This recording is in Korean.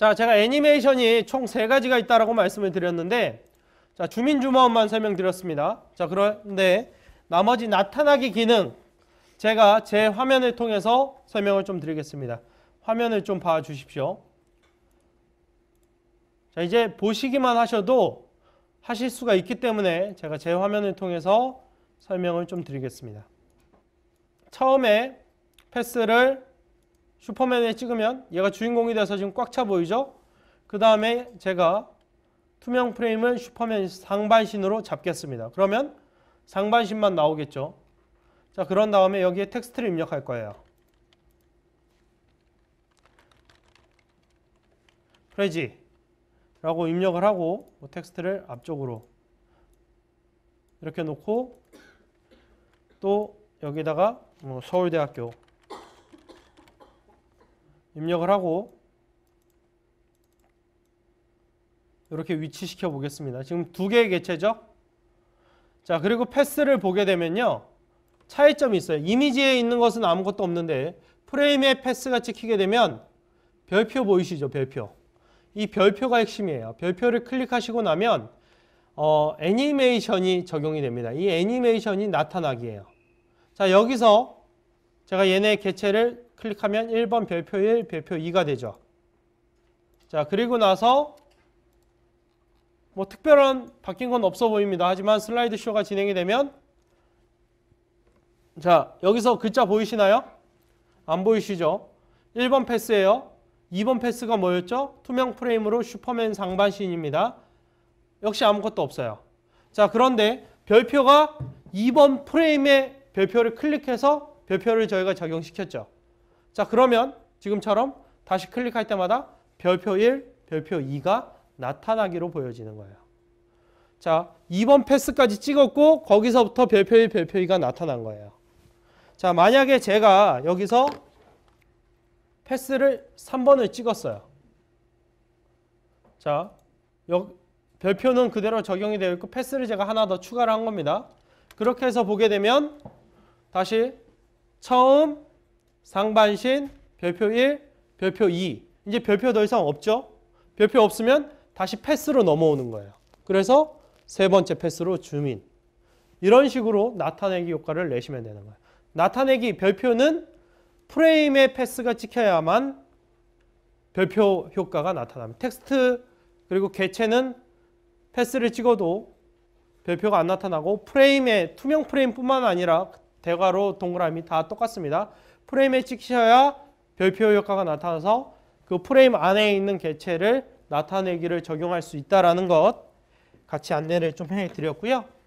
자, 제가 애니메이션이 총 세 가지가 있다라고 말씀을 드렸는데 자, 주민 주머니만 설명드렸습니다. 자, 그런데 나머지 나타나기 기능 제가 제 화면을 통해서 설명을 좀 드리겠습니다. 화면을 좀 봐 주십시오. 자, 이제 보시기만 하셔도 하실 수가 있기 때문에 제가 제 화면을 통해서 설명을 좀 드리겠습니다. 처음에 패스를 슈퍼맨에 찍으면 얘가 주인공이 돼서 지금 꽉 차 보이죠? 그 다음에 제가 투명 프레임을 슈퍼맨 상반신으로 잡겠습니다. 그러면 상반신만 나오겠죠. 자 그런 다음에 여기에 텍스트를 입력할 거예요. 프레지 라고 입력을 하고 뭐 텍스트를 앞쪽으로 이렇게 놓고 또 여기다가 뭐 서울대학교 입력을 하고 이렇게 위치시켜 보겠습니다. 지금 두 개의 개체죠? 자, 그리고 패스를 보게 되면요. 차이점이 있어요. 이미지에 있는 것은 아무것도 없는데 프레임에 패스가 찍히게 되면 별표 보이시죠? 별표. 이 별표가 핵심이에요. 별표를 클릭하시고 나면 어, 애니메이션이 적용이 됩니다. 이 애니메이션이 나타나기예요. 자, 여기서 제가 얘네 개체를 클릭하면 1번 별표 1, 별표 2가 되죠. 자, 그리고 나서 뭐 특별한 바뀐 건 없어 보입니다. 하지만 슬라이드 쇼가 진행이 되면 자, 여기서 글자 보이시나요? 안 보이시죠? 1번 패스예요. 2번 패스가 뭐였죠? 투명 프레임으로 슈퍼맨 상반신입니다. 역시 아무것도 없어요. 자, 그런데 별표가 2번 프레임의 별표를 클릭해서 별표를 저희가 작용시켰죠. 자 그러면 지금처럼 다시 클릭할 때마다 별표 1, 별표 2가 나타나기로 보여지는 거예요. 자 2번 패스까지 찍었고 거기서부터 별표 1, 별표 2가 나타난 거예요. 자 만약에 제가 여기서 패스를 3번을 찍었어요. 자 여, 별표는 그대로 적용이 되어 있고 패스를 제가 하나 더 추가를 한 겁니다. 그렇게 해서 보게 되면 다시 처음 상반신, 별표 1, 별표 2. 이제 별표 더 이상 없죠? 별표 없으면 다시 패스로 넘어오는 거예요. 그래서 세 번째 패스로 주민. 이런 식으로 나타내기 효과를 내시면 되는 거예요. 나타내기 별표는 프레임의 패스가 찍혀야만 별표 효과가 나타납니다. 텍스트 그리고 개체는 패스를 찍어도 별표가 안 나타나고 프레임의 투명 프레임뿐만 아니라 대괄호 동그라미 다 똑같습니다. 프레임에 찍히야 별표 효과가 나타나서 그 프레임 안에 있는 개체를 나타내기를 적용할 수있다는것 같이 안내를 좀 해드렸고요.